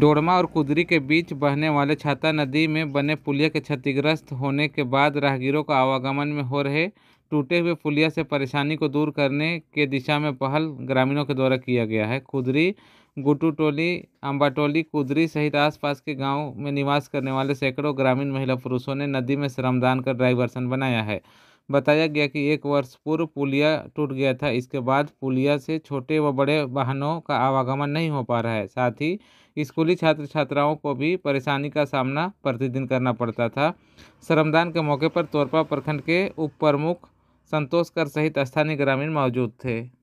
डोडमा और कुदरी के बीच बहने वाले छाता नदी में बने पुलिया के क्षतिग्रस्त होने के बाद राहगीरों का आवागमन में हो रहे टूटे हुए पुलिया से परेशानी को दूर करने के दिशा में पहल ग्रामीणों के द्वारा किया गया है कुदरी गुटू टोली अम्बाटोली कुदरी सहित आसपास के गांव में निवास करने वाले सैकड़ों ग्रामीण महिला पुरुषों ने नदी में श्रमदान कर ड्राइवर्सन बनाया है बताया गया कि एक वर्ष पूर्व पुलिया टूट गया था इसके बाद पुलिया से छोटे व बड़े वाहनों का आवागमन नहीं हो पा रहा है साथ ही स्कूली छात्र छात्राओं को भी परेशानी का सामना प्रतिदिन करना पड़ता था श्रमदान के मौके पर तोरपा प्रखंड के उप प्रमुख संतोष कर सहित स्थानीय ग्रामीण मौजूद थे